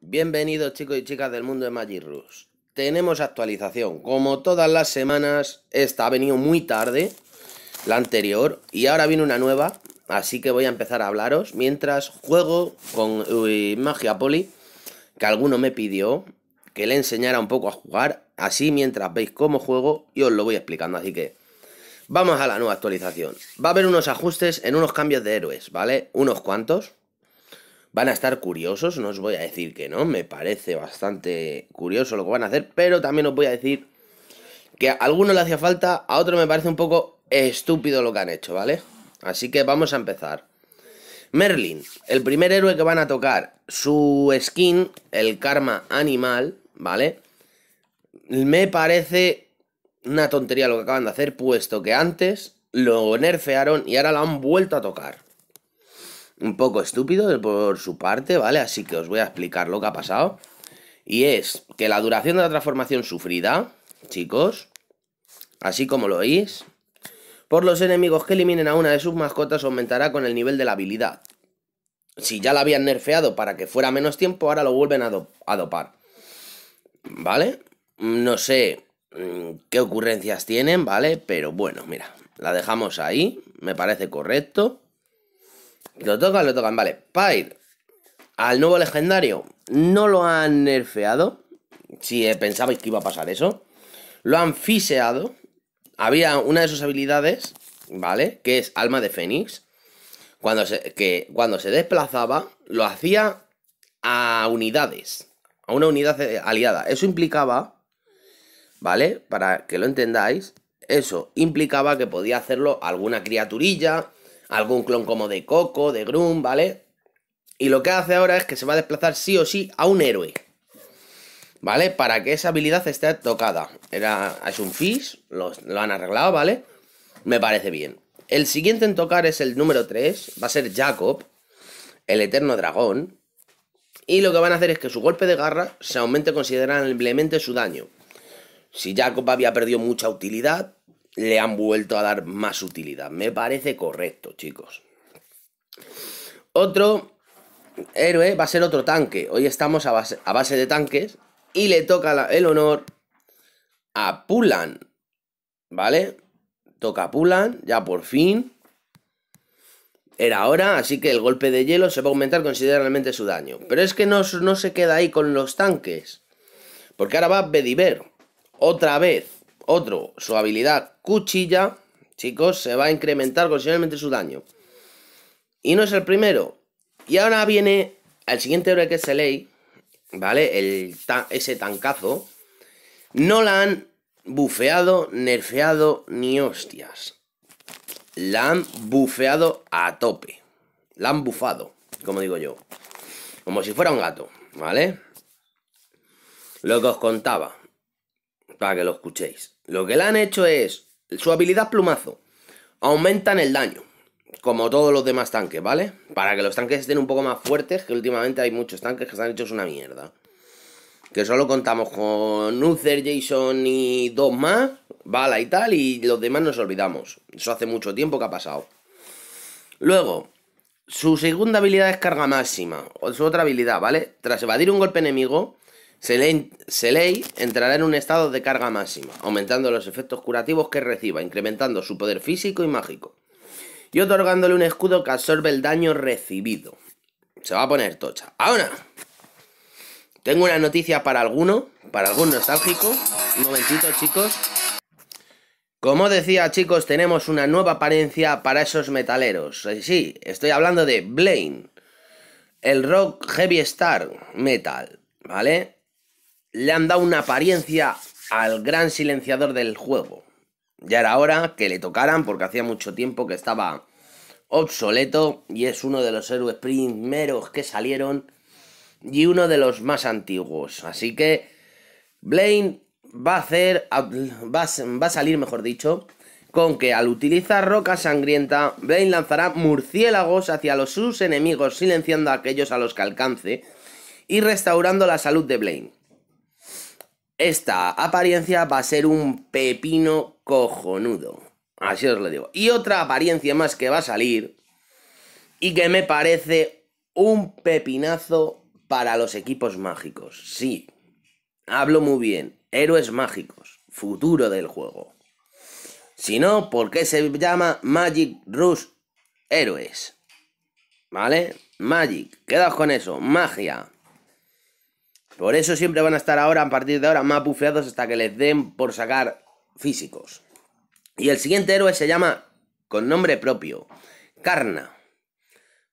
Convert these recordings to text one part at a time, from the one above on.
Bienvenidos chicos y chicas del mundo de Magic Rush. Tenemos actualización, como todas las semanas, esta ha venido muy tarde, la anterior, y ahora viene una nueva, así que voy a empezar a hablaros mientras juego con Magia Poli, que alguno me pidió que le enseñara un poco a jugar, así mientras veis cómo juego y os lo voy explicando, así que vamos a la nueva actualización. Va a haber unos ajustes en unos cambios de héroes, ¿vale? Unos cuantos, Van a estar curiosos, no os voy a decir que no, me parece bastante curioso lo que van a hacer, pero también os voy a decir que a alguno le hacía falta, a otro me parece un poco estúpido lo que han hecho, ¿vale? Así que vamos a empezar. Merlin, el primer héroe que van a tocar, su skin, el karma animal, ¿vale? Me parece una tontería lo que acaban de hacer, puesto que antes lo nerfearon y ahora lo han vuelto a tocar un poco estúpido por su parte, ¿vale? Así que os voy a explicar lo que ha pasado. Y es que la duración de la transformación sufrida, chicos, así como lo oís, por los enemigos que eliminen a una de sus mascotas aumentará con el nivel de la habilidad. Si ya la habían nerfeado para que fuera menos tiempo, ahora lo vuelven a, a dopar. ¿Vale? No sé mm, qué ocurrencias tienen, ¿vale? Pero bueno, mira, la dejamos ahí, me parece correcto. Lo tocan, lo tocan, vale. Pyre, al nuevo legendario, no lo han nerfeado. Si eh, pensabais que iba a pasar eso. Lo han fiseado. Había una de sus habilidades, ¿vale? Que es Alma de Fénix. Cuando se, que cuando se desplazaba, lo hacía a unidades. A una unidad eh, aliada. Eso implicaba, ¿vale? Para que lo entendáis, eso implicaba que podía hacerlo alguna criaturilla algún clon como de Coco, de Grun, ¿vale? Y lo que hace ahora es que se va a desplazar sí o sí a un héroe. ¿Vale? Para que esa habilidad esté tocada. Era, es un Fish, lo, lo han arreglado, ¿vale? Me parece bien. El siguiente en tocar es el número 3, va a ser Jacob, el eterno dragón. Y lo que van a hacer es que su golpe de garra se aumente considerablemente su daño. Si Jacob había perdido mucha utilidad, le han vuelto a dar más utilidad. Me parece correcto, chicos. Otro héroe va a ser otro tanque. Hoy estamos a base, de tanques y le toca el honor a Pulan. ¿Vale? Toca a Pulan, ya por fin. Era hora, así que el golpe de hielo se va a aumentar considerablemente su daño. Pero es que no, no se queda ahí con los tanques. Porque ahora va Bediver. Otra vez. Otro, su habilidad cuchilla, chicos, se va a incrementar considerablemente su daño. Y no es el primero. Y ahora viene el siguiente héroe que es Selei, ¿vale? El ese tancazo. No la han bufeado, nerfeado ni hostias. La han bufeado a tope. La han bufado, como digo yo. Como si fuera un gato, ¿vale? Lo que os contaba para que lo escuchéis. Lo que le han hecho es, su habilidad plumazo, aumentan el daño, como todos los demás tanques, ¿vale? Para que los tanques estén un poco más fuertes, que últimamente hay muchos tanques que están han hecho una mierda. Que solo contamos con Uther, Jason y dos más, Bala y tal, y los demás nos olvidamos. Eso hace mucho tiempo que ha pasado. Luego, su segunda habilidad es carga máxima, o su otra habilidad, ¿vale? Tras evadir un golpe enemigo, Selei entrará en un estado de carga máxima, aumentando los efectos curativos que reciba, incrementando su poder físico y mágico, y otorgándole un escudo que absorbe el daño recibido. Se va a poner tocha. Ahora, tengo una noticia para alguno, para algún nostálgico. Un momentito, chicos. Como decía, chicos, tenemos una nueva apariencia para esos metaleros. Eh, sí, estoy hablando de Blaine, el rock heavy star metal, ¿vale? le han dado una apariencia al gran silenciador del juego. Ya era hora que le tocaran porque hacía mucho tiempo que estaba obsoleto y es uno de los héroes primeros que salieron y uno de los más antiguos. Así que Blaine va a hacer, va a, salir mejor dicho, con que al utilizar roca sangrienta, Blaine lanzará murciélagos hacia los, sus enemigos, silenciando a aquellos a los que alcance y restaurando la salud de Blaine. Esta apariencia va a ser un pepino cojonudo. Así os lo digo. Y otra apariencia más que va a salir y que me parece un pepinazo para los equipos mágicos. Sí, hablo muy bien. Héroes mágicos, futuro del juego. Si no, ¿por qué se llama Magic Rush Héroes? ¿Vale? Magic, quedaos con eso, magia. Por eso siempre van a estar ahora, a partir de ahora, más bufeados hasta que les den por sacar físicos. Y el siguiente héroe se llama, con nombre propio, Karna.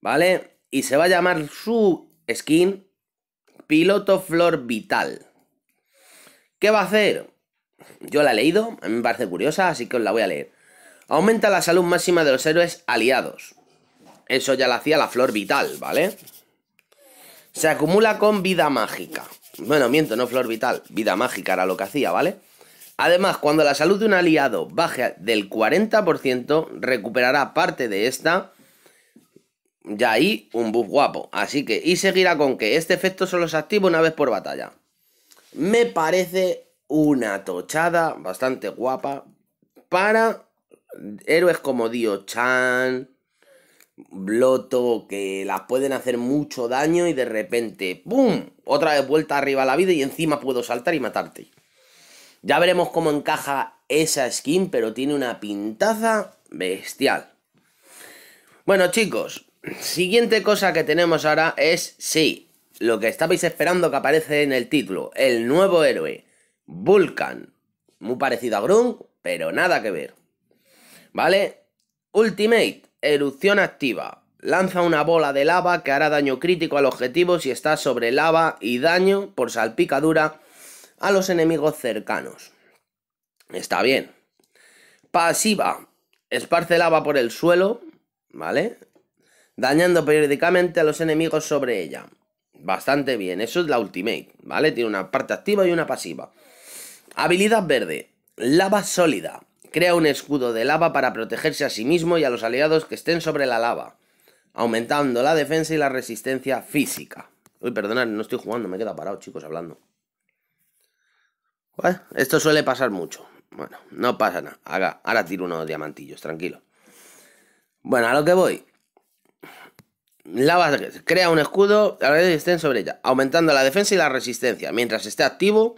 ¿Vale? Y se va a llamar su skin Piloto Flor Vital. ¿Qué va a hacer? Yo la he leído, a mí me parece curiosa, así que os la voy a leer. Aumenta la salud máxima de los héroes aliados. Eso ya lo hacía la Flor Vital, ¿vale? Se acumula con vida mágica. Bueno, miento, no flor vital. Vida mágica era lo que hacía, ¿vale? Además, cuando la salud de un aliado baje del 40%, recuperará parte de esta. Ya ahí, un buff guapo. Así que, y seguirá con que este efecto solo se activa una vez por batalla. Me parece una tochada bastante guapa para héroes como Dio Chan, bloto, que las pueden hacer mucho daño y de repente, ¡pum! Otra vez vuelta arriba a la vida y encima puedo saltar y matarte. Ya veremos cómo encaja esa skin, pero tiene una pintaza bestial. Bueno chicos, siguiente cosa que tenemos ahora es, sí, lo que estabais esperando que aparece en el título, el nuevo héroe, Vulcan. Muy parecido a Grunk, pero nada que ver. ¿Vale? Ultimate, Erupción activa. Lanza una bola de lava que hará daño crítico al objetivo si está sobre lava y daño por salpicadura a los enemigos cercanos. Está bien. Pasiva. Esparce lava por el suelo, ¿vale? Dañando periódicamente a los enemigos sobre ella. Bastante bien, eso es la ultimate, ¿vale? Tiene una parte activa y una pasiva. Habilidad verde. Lava sólida Crea un escudo de lava para protegerse a sí mismo y a los aliados que estén sobre la lava, aumentando la defensa y la resistencia física. Uy, perdonad, no estoy jugando, me he quedado parado, chicos, hablando. Esto suele pasar mucho. Bueno, no pasa nada. Ahora, ahora tiro unos diamantillos, tranquilo. Bueno, a lo que voy. Lava crea un escudo a la vez estén sobre ella, aumentando la defensa y la resistencia. Mientras esté activo,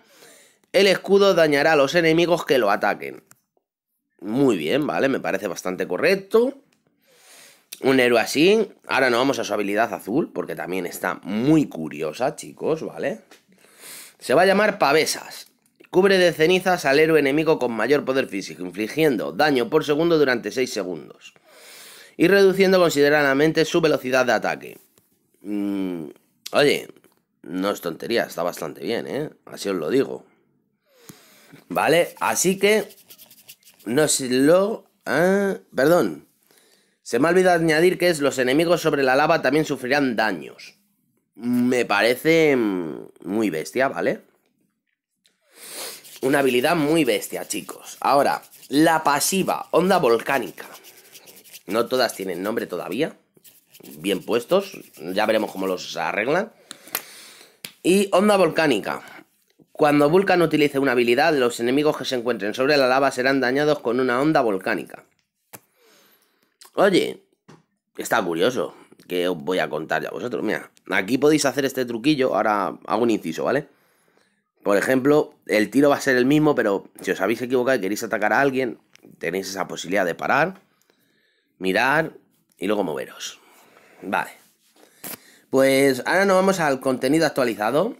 el escudo dañará a los enemigos que lo ataquen. Muy bien, vale, me parece bastante correcto. Un héroe así. Ahora nos vamos a su habilidad azul, porque también está muy curiosa, chicos, ¿vale? Se va a llamar Pavesas. Cubre de cenizas al héroe enemigo con mayor poder físico, infligiendo daño por segundo durante 6 segundos. Y reduciendo considerablemente su velocidad de ataque. Mm, oye, no es tontería, está bastante bien, ¿eh? Así os lo digo. ¿Vale? Así que no es lo... Ah, perdón. Se me ha olvidado añadir que es los enemigos sobre la lava también sufrirán daños. Me parece mm, muy bestia, ¿vale? Una habilidad muy bestia, chicos. Ahora, la pasiva, onda volcánica. No todas tienen nombre todavía. Bien puestos. Ya veremos cómo los arreglan. Y onda volcánica. Cuando Vulcan utilice una habilidad, los enemigos que se encuentren sobre la lava serán dañados con una onda volcánica. Oye, está curioso que os voy a contar ya vosotros. Mira, aquí podéis hacer este truquillo. Ahora hago un inciso, ¿vale? Por ejemplo, el tiro va a ser el mismo, pero si os habéis equivocado y queréis atacar a alguien, tenéis esa posibilidad de parar, mirar y luego moveros. Vale. Pues ahora nos vamos al contenido actualizado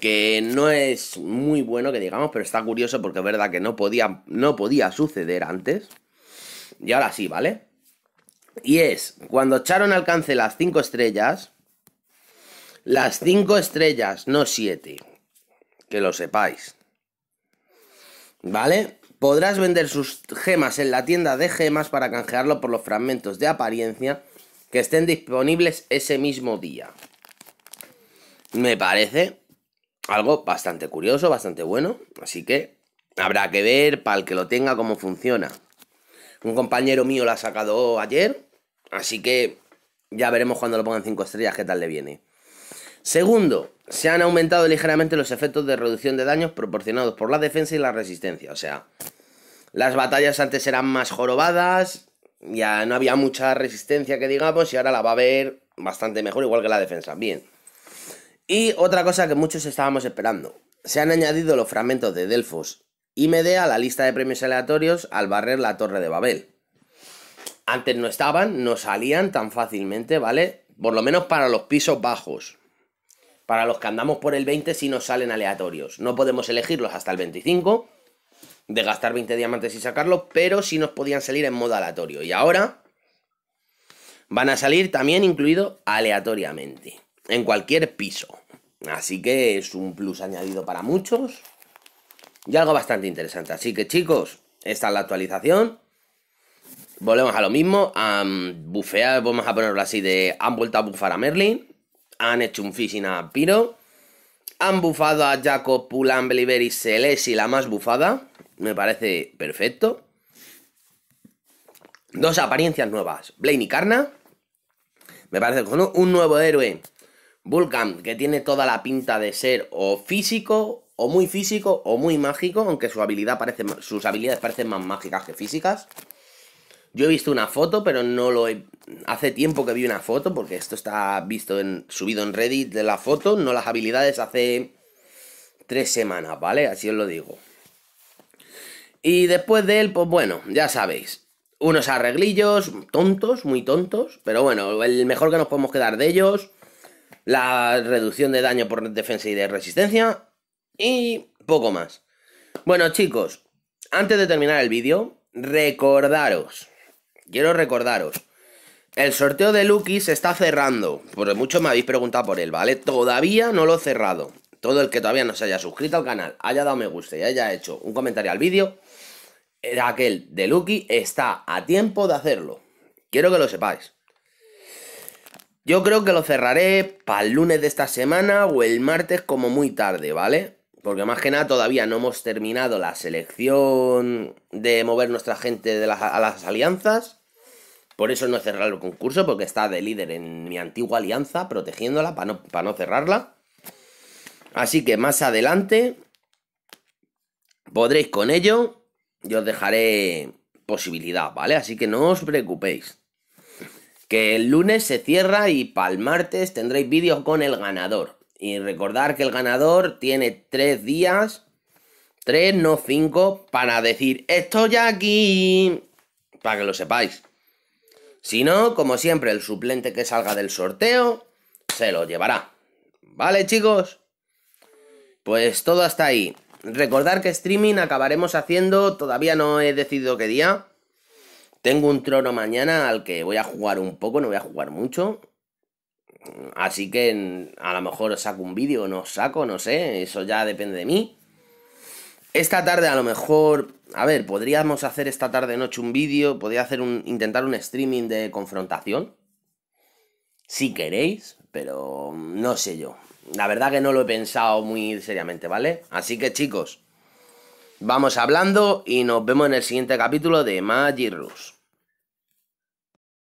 que no es muy bueno que digamos, pero está curioso porque es verdad que no podía, no podía suceder antes. Y ahora sí, ¿vale? Y es, cuando Charon alcance las 5 estrellas, las 5 estrellas, no 7, que lo sepáis, ¿vale? Podrás vender sus gemas en la tienda de gemas para canjearlo por los fragmentos de apariencia que estén disponibles ese mismo día. Me parece algo bastante curioso, bastante bueno. Así que habrá que ver para el que lo tenga cómo funciona. Un compañero mío lo ha sacado ayer, así que ya veremos cuando lo pongan 5 estrellas qué tal le viene. Segundo, se han aumentado ligeramente los efectos de reducción de daños proporcionados por la defensa y la resistencia. O sea, las batallas antes eran más jorobadas, ya no había mucha resistencia que digamos, y ahora la va a ver bastante mejor, igual que la defensa. Bien. Y otra cosa que muchos estábamos esperando. Se han añadido los fragmentos de Delfos y Medea a la lista de premios aleatorios al barrer la Torre de Babel. Antes no estaban, no salían tan fácilmente, ¿vale? Por lo menos para los pisos bajos. Para los que andamos por el 20 si nos salen aleatorios. No podemos elegirlos hasta el 25, de gastar 20 diamantes y sacarlos, pero si nos podían salir en modo aleatorio. Y ahora van a salir también incluido aleatoriamente en cualquier piso. Así que es un plus añadido para muchos y algo bastante interesante. Así que chicos, esta es la actualización. Volvemos a lo mismo, a mm, bufear, vamos a ponerlo así, de han vuelto a bufar a Merlin, han hecho un fishing a Piro, han bufado a Jacob, Pulan, Beliver y Celesi, la más bufada, me parece perfecto. Dos apariencias nuevas, Blaine y Karna, me parece con un nuevo héroe Vulcan, que tiene toda la pinta de ser o físico, o muy físico, o muy mágico, aunque sus habilidades parecen más mágicas que físicas. Yo he visto una foto, pero no lo he... Hace tiempo que vi una foto, porque esto está visto en, subido en Reddit de la foto, no las habilidades, hace tres semanas, ¿vale? Así os lo digo. Y después de él, pues bueno, ya sabéis. Unos arreglillos tontos, muy tontos, pero bueno, el mejor que nos podemos quedar de ellos la reducción de daño por defensa y de resistencia y poco más. Bueno chicos, antes de terminar el vídeo, recordaros, quiero recordaros, el sorteo de Lucky se está cerrando, Por mucho me habéis preguntado por él, ¿vale? Todavía no lo he cerrado. Todo el que todavía no se haya suscrito al canal, haya dado me gusta y haya hecho un comentario al vídeo, eh, aquel de Lucky está a tiempo de hacerlo. Quiero que lo sepáis. Yo creo que lo cerraré para el lunes de esta semana o el martes como muy tarde, ¿vale? Porque más que nada todavía no hemos terminado la selección de mover nuestra gente a las alianzas. Por eso no he cerrado el concurso, porque está de líder en mi antigua alianza, protegiéndola para no, no cerrarla. Así que más adelante podréis con ello. Yo os dejaré posibilidad, ¿vale? Así que no os preocupéis que el lunes se cierra y para el martes tendréis vídeos con el ganador. Y recordar que el ganador tiene tres días, tres, no cinco, para decir, estoy aquí, para que lo sepáis. Si no, como siempre, el suplente que salga del sorteo se lo llevará. ¿Vale, chicos? Pues todo hasta ahí. Recordar que streaming acabaremos haciendo, todavía no he decidido qué día tengo un trono mañana al que voy a jugar un poco, no voy a jugar mucho. Así que mm, a lo mejor saco un vídeo, no saco, no sé, eso ya depende de mí. Esta tarde a lo mejor, a ver, podríamos hacer esta tarde noche un vídeo, podría hacer un intentar un streaming de confrontación. Si queréis, pero mm, no sé yo. La verdad que no lo he pensado muy seriamente, ¿vale? Así que chicos, Vamos hablando y nos vemos en el siguiente capítulo de Magic